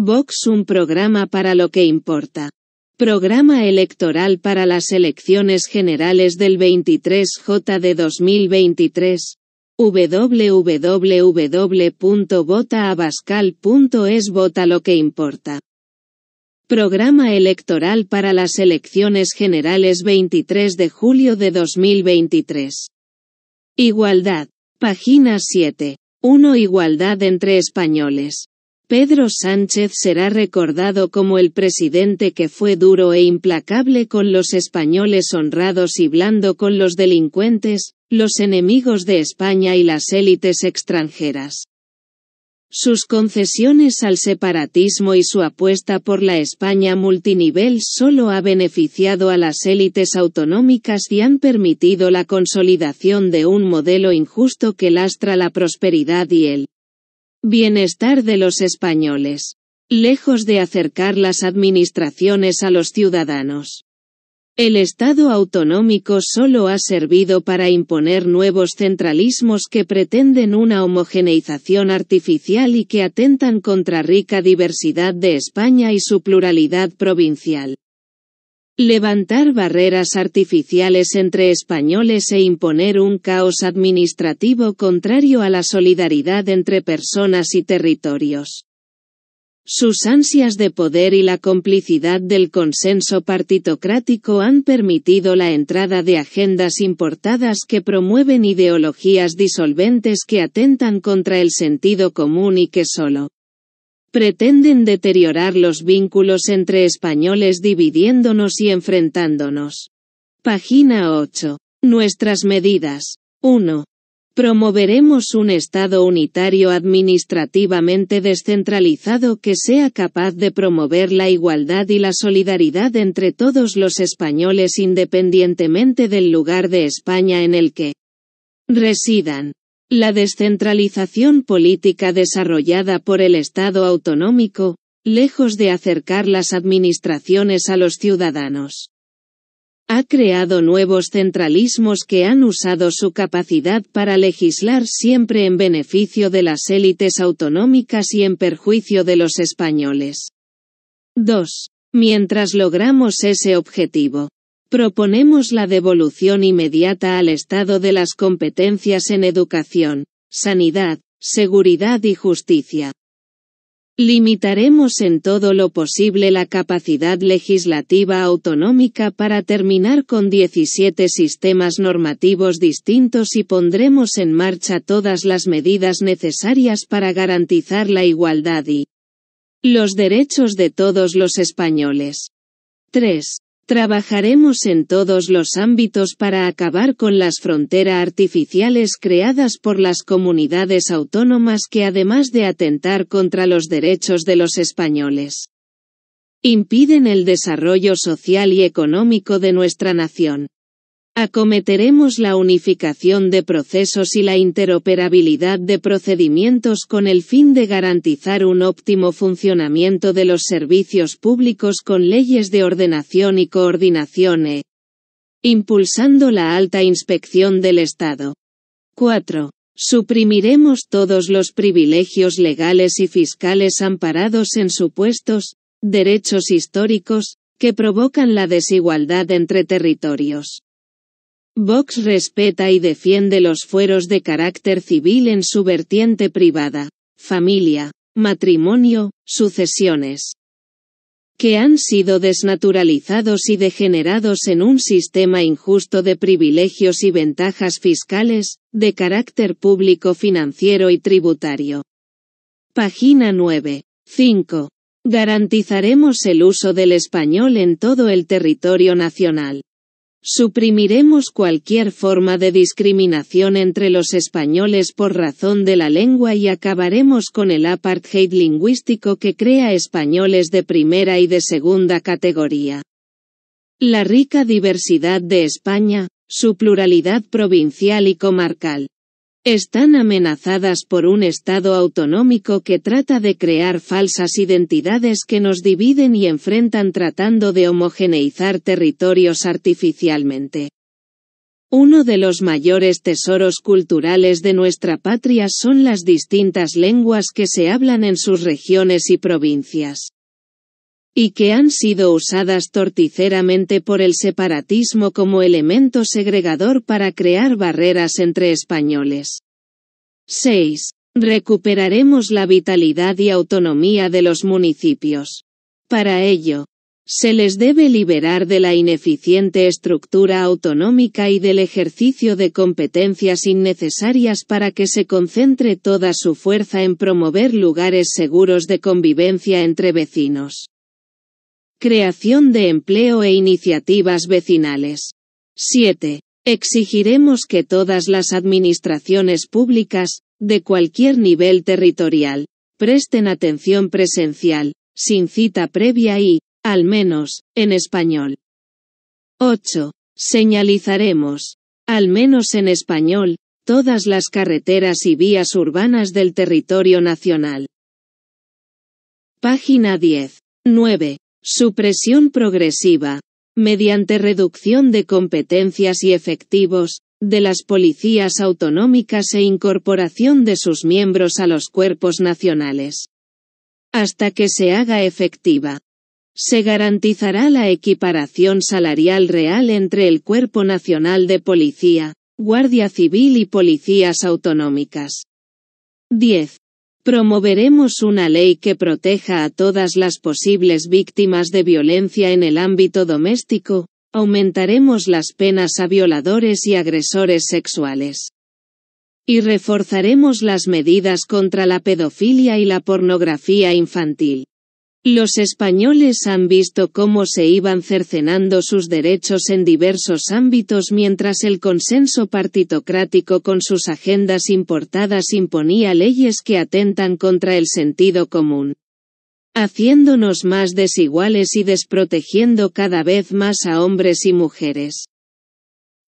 Vox un programa para lo que importa. Programa electoral para las elecciones generales del 23J de 2023. www.votaabascal.es Vota lo que importa. Programa electoral para las elecciones generales 23 de julio de 2023. Igualdad. Página 7. 1. Igualdad entre españoles. Pedro Sánchez será recordado como el presidente que fue duro e implacable con los españoles honrados y blando con los delincuentes, los enemigos de España y las élites extranjeras. Sus concesiones al separatismo y su apuesta por la España multinivel solo ha beneficiado a las élites autonómicas y han permitido la consolidación de un modelo injusto que lastra la prosperidad y el Bienestar de los españoles. Lejos de acercar las administraciones a los ciudadanos. El Estado autonómico solo ha servido para imponer nuevos centralismos que pretenden una homogeneización artificial y que atentan contra rica diversidad de España y su pluralidad provincial levantar barreras artificiales entre españoles e imponer un caos administrativo contrario a la solidaridad entre personas y territorios. Sus ansias de poder y la complicidad del consenso partitocrático han permitido la entrada de agendas importadas que promueven ideologías disolventes que atentan contra el sentido común y que solo Pretenden deteriorar los vínculos entre españoles dividiéndonos y enfrentándonos. Página 8. Nuestras medidas. 1. Promoveremos un Estado unitario administrativamente descentralizado que sea capaz de promover la igualdad y la solidaridad entre todos los españoles independientemente del lugar de España en el que residan. La descentralización política desarrollada por el Estado autonómico, lejos de acercar las administraciones a los ciudadanos, ha creado nuevos centralismos que han usado su capacidad para legislar siempre en beneficio de las élites autonómicas y en perjuicio de los españoles. 2. Mientras logramos ese objetivo, Proponemos la devolución inmediata al Estado de las competencias en educación, sanidad, seguridad y justicia. Limitaremos en todo lo posible la capacidad legislativa autonómica para terminar con 17 sistemas normativos distintos y pondremos en marcha todas las medidas necesarias para garantizar la igualdad y los derechos de todos los españoles. 3. Trabajaremos en todos los ámbitos para acabar con las fronteras artificiales creadas por las comunidades autónomas que además de atentar contra los derechos de los españoles, impiden el desarrollo social y económico de nuestra nación. Acometeremos la unificación de procesos y la interoperabilidad de procedimientos con el fin de garantizar un óptimo funcionamiento de los servicios públicos con leyes de ordenación y coordinación e impulsando la alta inspección del Estado. 4. Suprimiremos todos los privilegios legales y fiscales amparados en supuestos, derechos históricos, que provocan la desigualdad entre territorios. Vox respeta y defiende los fueros de carácter civil en su vertiente privada, familia, matrimonio, sucesiones, que han sido desnaturalizados y degenerados en un sistema injusto de privilegios y ventajas fiscales, de carácter público financiero y tributario. Página 9. 5. Garantizaremos el uso del español en todo el territorio nacional. Suprimiremos cualquier forma de discriminación entre los españoles por razón de la lengua y acabaremos con el apartheid lingüístico que crea españoles de primera y de segunda categoría. La rica diversidad de España, su pluralidad provincial y comarcal, están amenazadas por un Estado autonómico que trata de crear falsas identidades que nos dividen y enfrentan tratando de homogeneizar territorios artificialmente. Uno de los mayores tesoros culturales de nuestra patria son las distintas lenguas que se hablan en sus regiones y provincias y que han sido usadas torticeramente por el separatismo como elemento segregador para crear barreras entre españoles. 6. Recuperaremos la vitalidad y autonomía de los municipios. Para ello, se les debe liberar de la ineficiente estructura autonómica y del ejercicio de competencias innecesarias para que se concentre toda su fuerza en promover lugares seguros de convivencia entre vecinos. Creación de empleo e iniciativas vecinales. 7. Exigiremos que todas las administraciones públicas, de cualquier nivel territorial, presten atención presencial, sin cita previa y, al menos, en español. 8. Señalizaremos, al menos en español, todas las carreteras y vías urbanas del territorio nacional. Página 10. 9. Supresión progresiva. Mediante reducción de competencias y efectivos, de las policías autonómicas e incorporación de sus miembros a los cuerpos nacionales. Hasta que se haga efectiva. Se garantizará la equiparación salarial real entre el Cuerpo Nacional de Policía, Guardia Civil y Policías Autonómicas. 10. Promoveremos una ley que proteja a todas las posibles víctimas de violencia en el ámbito doméstico, aumentaremos las penas a violadores y agresores sexuales. Y reforzaremos las medidas contra la pedofilia y la pornografía infantil. Los españoles han visto cómo se iban cercenando sus derechos en diversos ámbitos mientras el consenso partitocrático con sus agendas importadas imponía leyes que atentan contra el sentido común, haciéndonos más desiguales y desprotegiendo cada vez más a hombres y mujeres.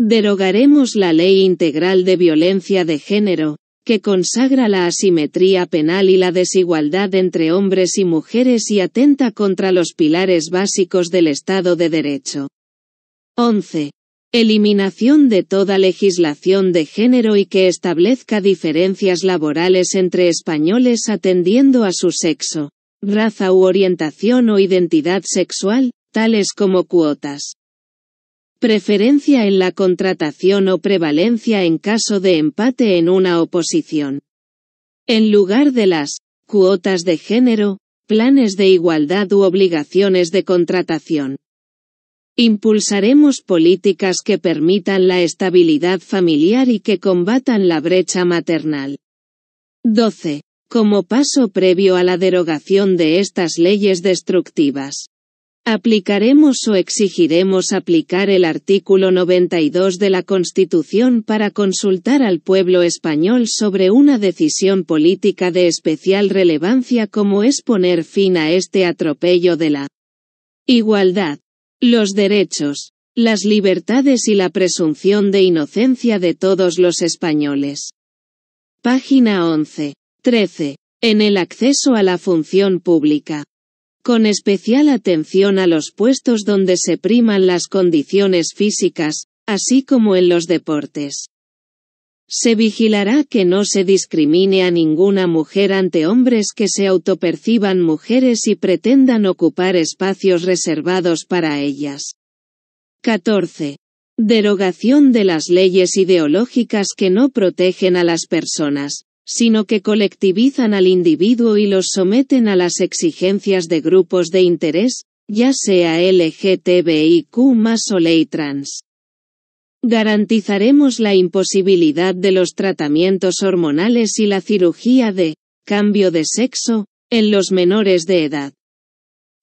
Derogaremos la Ley Integral de Violencia de Género, que consagra la asimetría penal y la desigualdad entre hombres y mujeres y atenta contra los pilares básicos del Estado de Derecho. 11. Eliminación de toda legislación de género y que establezca diferencias laborales entre españoles atendiendo a su sexo, raza u orientación o identidad sexual, tales como cuotas. Preferencia en la contratación o prevalencia en caso de empate en una oposición. En lugar de las cuotas de género, planes de igualdad u obligaciones de contratación. Impulsaremos políticas que permitan la estabilidad familiar y que combatan la brecha maternal. 12. Como paso previo a la derogación de estas leyes destructivas. Aplicaremos o exigiremos aplicar el artículo 92 de la Constitución para consultar al pueblo español sobre una decisión política de especial relevancia como es poner fin a este atropello de la igualdad, los derechos, las libertades y la presunción de inocencia de todos los españoles. Página 11. 13. En el acceso a la función pública con especial atención a los puestos donde se priman las condiciones físicas, así como en los deportes. Se vigilará que no se discrimine a ninguna mujer ante hombres que se autoperciban mujeres y pretendan ocupar espacios reservados para ellas. 14. Derogación de las leyes ideológicas que no protegen a las personas, sino que colectivizan al individuo y los someten a las exigencias de grupos de interés, ya sea LGTBIQ más o ley trans. Garantizaremos la imposibilidad de los tratamientos hormonales y la cirugía de cambio de sexo en los menores de edad.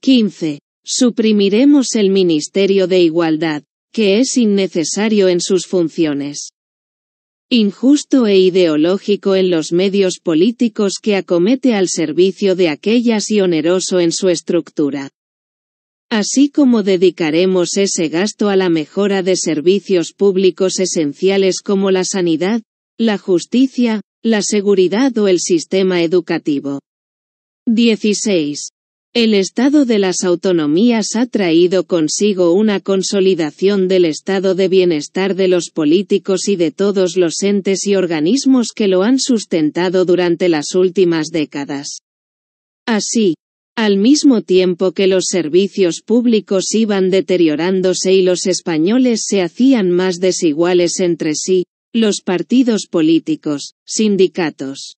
15. Suprimiremos el Ministerio de Igualdad, que es innecesario en sus funciones injusto e ideológico en los medios políticos que acomete al servicio de aquellas y oneroso en su estructura. Así como dedicaremos ese gasto a la mejora de servicios públicos esenciales como la sanidad, la justicia, la seguridad o el sistema educativo. 16. El Estado de las Autonomías ha traído consigo una consolidación del estado de bienestar de los políticos y de todos los entes y organismos que lo han sustentado durante las últimas décadas. Así, al mismo tiempo que los servicios públicos iban deteriorándose y los españoles se hacían más desiguales entre sí, los partidos políticos, sindicatos,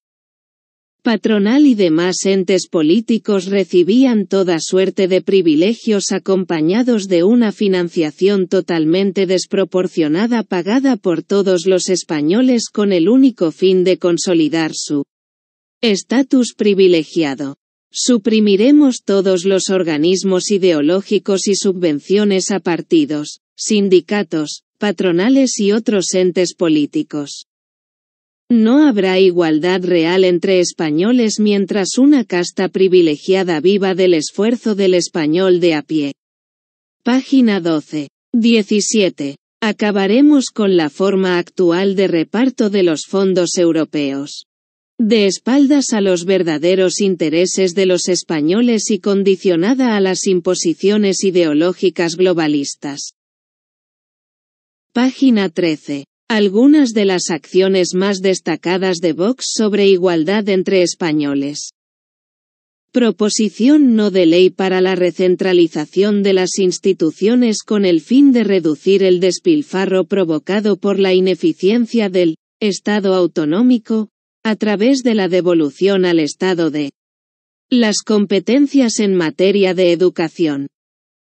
patronal y demás entes políticos recibían toda suerte de privilegios acompañados de una financiación totalmente desproporcionada pagada por todos los españoles con el único fin de consolidar su estatus privilegiado. Suprimiremos todos los organismos ideológicos y subvenciones a partidos, sindicatos, patronales y otros entes políticos. No habrá igualdad real entre españoles mientras una casta privilegiada viva del esfuerzo del español de a pie. Página 12. 17. Acabaremos con la forma actual de reparto de los fondos europeos. De espaldas a los verdaderos intereses de los españoles y condicionada a las imposiciones ideológicas globalistas. Página 13. Algunas de las acciones más destacadas de Vox sobre igualdad entre españoles. Proposición no de ley para la recentralización de las instituciones con el fin de reducir el despilfarro provocado por la ineficiencia del Estado autonómico, a través de la devolución al Estado de las competencias en materia de educación,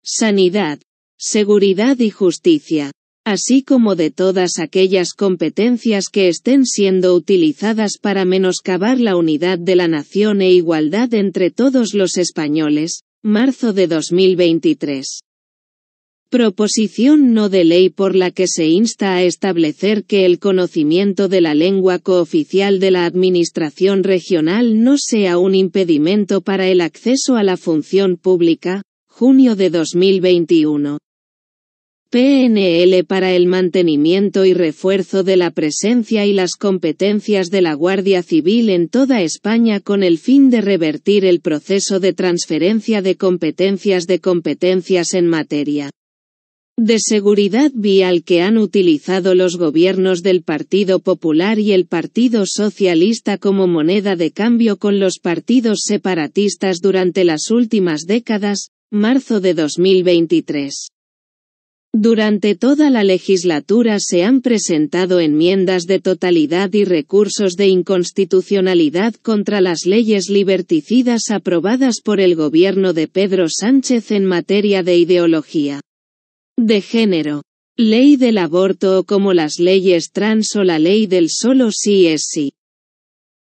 sanidad, seguridad y justicia así como de todas aquellas competencias que estén siendo utilizadas para menoscabar la unidad de la nación e igualdad entre todos los españoles, marzo de 2023. Proposición no de ley por la que se insta a establecer que el conocimiento de la lengua cooficial de la Administración Regional no sea un impedimento para el acceso a la función pública, junio de 2021. PNL para el mantenimiento y refuerzo de la presencia y las competencias de la Guardia Civil en toda España con el fin de revertir el proceso de transferencia de competencias de competencias en materia de seguridad vial que han utilizado los gobiernos del Partido Popular y el Partido Socialista como moneda de cambio con los partidos separatistas durante las últimas décadas, marzo de 2023. Durante toda la legislatura se han presentado enmiendas de totalidad y recursos de inconstitucionalidad contra las leyes liberticidas aprobadas por el gobierno de Pedro Sánchez en materia de ideología de género, ley del aborto o como las leyes trans o la ley del solo sí es sí.